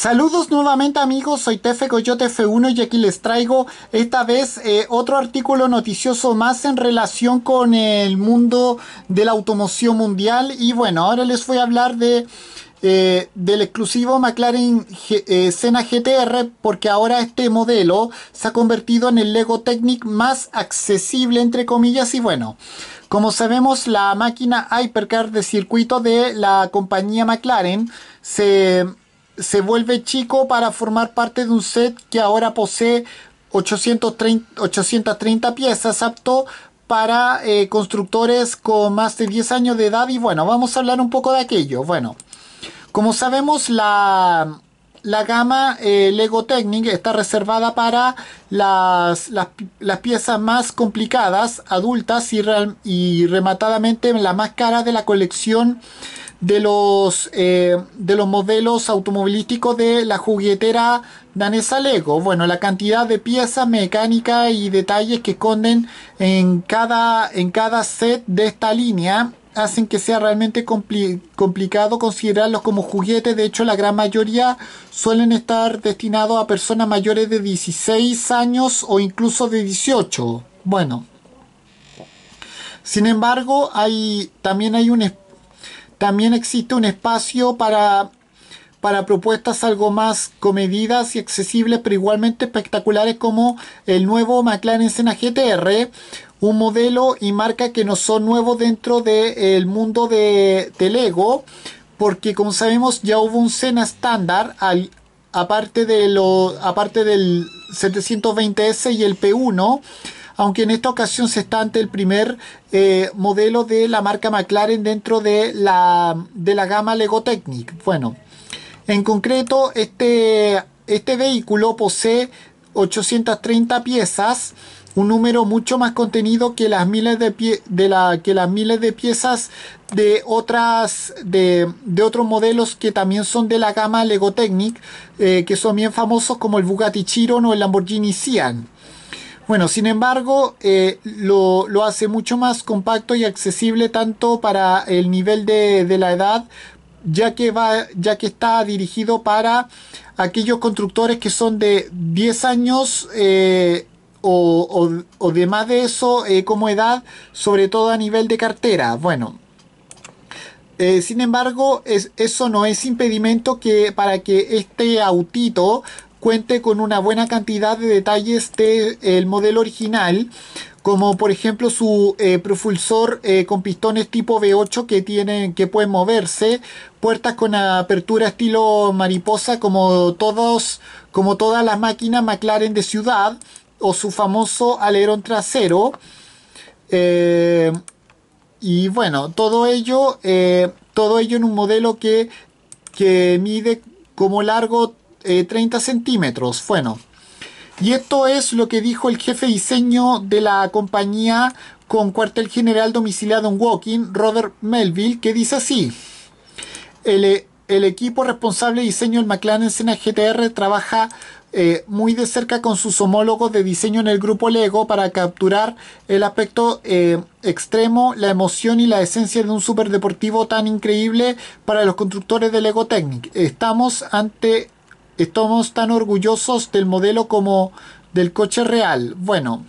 Saludos nuevamente amigos, soy Tefe Coyote F1 y aquí les traigo esta vez eh, otro artículo noticioso más en relación con el mundo de la automoción mundial y bueno, ahora les voy a hablar de... Eh, del exclusivo McLaren eh, Senna GTR porque ahora este modelo se ha convertido en el Lego Technic más accesible entre comillas y bueno como sabemos la máquina Hypercar de circuito de la compañía McLaren se se vuelve chico para formar parte de un set que ahora posee 830, piezas, apto para eh, constructores con más de 10 años de edad. Y bueno, vamos a hablar un poco de aquello. Bueno, como sabemos, la, gama eh, Lego Technic está reservada para las, piezas más complicadas, adultas y, y rematadamente la más cara de la colección de los, eh, de los modelos automovilísticos de la juguetera danesa Lego. Bueno, la cantidad de piezas mecánicas y detalles que esconden en cada, en cada set de esta línea hacen que sea realmente complicado considerarlos como juguetes. De hecho, la gran mayoría suelen estar destinados a personas mayores de 16 años o incluso de 18. Bueno. Sin embargo, hay, también hay un, también existe un espacio para, para propuestas algo más comedidas y accesibles, pero igualmente espectaculares como el nuevo McLaren Senna GTR, un modelo y marca que no son nuevos dentro del mundo de, Lego, porque como sabemos ya hubo un Senna estándar al, aparte, de lo, aparte del 720S y el P1 aunque en esta ocasión se está ante el primer eh, modelo de la marca McLaren dentro de la, gama Lego Technic. Bueno, en concreto este, este vehículo posee 830 piezas, un número mucho más contenido que las miles de, de la, que las miles de piezas de otras de, otros modelos que también son de la gama Lego Technic, eh, que son bien famosos como el Bugatti Chiron o el Lamborghini Sian. Bueno, sin embargo, eh, lo, hace mucho más compacto y accesible tanto para el nivel de, la edad, ya que, va, ya que está dirigido para aquellos constructores que son de 10 años eh, o, o, de más de eso eh, como edad, sobre todo a nivel de cartera. Bueno, sin embargo, eso no es impedimento que para que este autito cuente con una buena cantidad de detalles del modelo original, como por ejemplo su eh, propulsor eh, con pistones tipo V8 que tienen que pueden moverse, puertas con apertura estilo mariposa como todos como todas las máquinas McLaren de ciudad o su famoso alerón trasero. Eh, y bueno, todo ello todo ello en un modelo que que mide como largo 30 eh, centímetros. Bueno, y esto es lo que dijo el jefe de diseño de la compañía con cuartel general domiciliado en walking Robert Melville, que dice así. El, eh, equipo responsable de diseño del McLaren Senna GTR trabaja eh, muy de cerca con sus homólogos de diseño en el grupo Lego para capturar el aspecto extremo, la emoción y la esencia de un superdeportivo tan increíble para los constructores de Lego Technic. Estamos ante estamos tan orgullosos del modelo como del coche real. Bueno,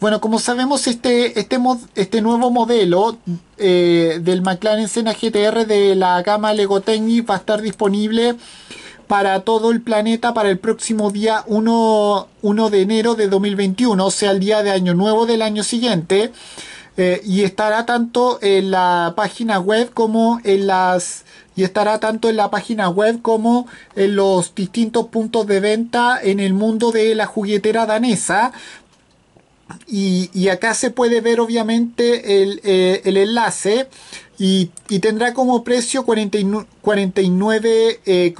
bueno como sabemos, este, este, este nuevo modelo eh, del McLaren Senna GTR de la gama Lego va a estar disponible para todo el planeta para el próximo día 1 de enero de 2021, o sea, el día de Año Nuevo del año siguiente. Eh, y estará tanto en la página web como en las y estará tanto en la página web como en los distintos puntos de venta en el mundo de la juguetera danesa y, acá se puede ver obviamente el, eh, enlace y, tendrá como precio 49,99 eh,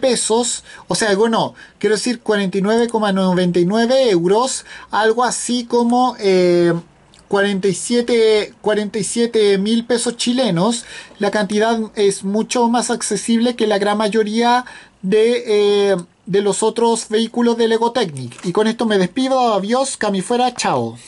pesos. O sea, algo no. quiero decir 49,99 euros. Algo así como... 47 mil pesos chilenos. La cantidad es mucho más accesible que la gran mayoría de, eh, de los otros vehículos de Lego Technic Y con esto me despido. Adiós, cami fuera, chao.